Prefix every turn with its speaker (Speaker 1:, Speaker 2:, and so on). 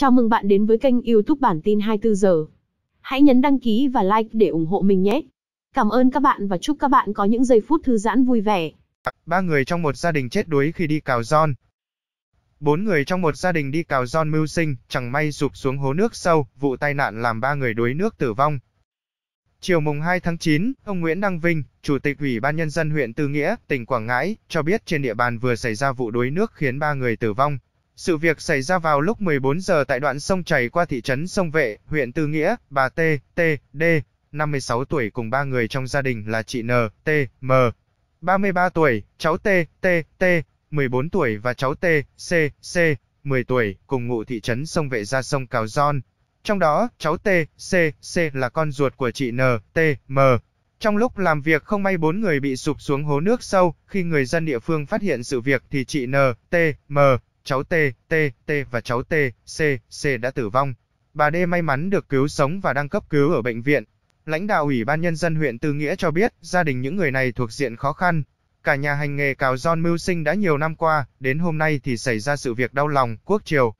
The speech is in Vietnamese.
Speaker 1: Chào mừng bạn đến với kênh YouTube bản tin 24 giờ. Hãy nhấn đăng ký và like để ủng hộ mình nhé. Cảm ơn các bạn và chúc các bạn có những giây phút thư giãn vui vẻ.
Speaker 2: Ba người trong một gia đình chết đuối khi đi cào giòn. Bốn người trong một gia đình đi cào giòn mưu sinh, chẳng may sụp xuống hố nước sâu, vụ tai nạn làm ba người đuối nước tử vong. Chiều mùng 2 tháng 9, ông Nguyễn Đăng Vinh, Chủ tịch Ủy ban Nhân dân huyện Tư Nghĩa, tỉnh Quảng Ngãi, cho biết trên địa bàn vừa xảy ra vụ đuối nước khiến ba người tử vong, sự việc xảy ra vào lúc 14 giờ tại đoạn sông chảy qua thị trấn Sông Vệ, huyện Tư Nghĩa, bà T, T, D, 56 tuổi cùng ba người trong gia đình là chị N, T, M, 33 tuổi, cháu T, T, T, 14 tuổi và cháu T, C, C, 10 tuổi, cùng ngụ thị trấn Sông Vệ ra sông Cào Giòn. Trong đó, cháu T, C, C là con ruột của chị N, T, M. Trong lúc làm việc không may bốn người bị sụp xuống hố nước sâu, khi người dân địa phương phát hiện sự việc thì chị N, T, M, cháu T, T, T và cháu T, C, C đã tử vong. Bà D may mắn được cứu sống và đang cấp cứu ở bệnh viện. Lãnh đạo Ủy ban Nhân dân huyện Tư Nghĩa cho biết gia đình những người này thuộc diện khó khăn. Cả nhà hành nghề cào giòn mưu sinh đã nhiều năm qua, đến hôm nay thì xảy ra sự việc đau lòng, quốc triều.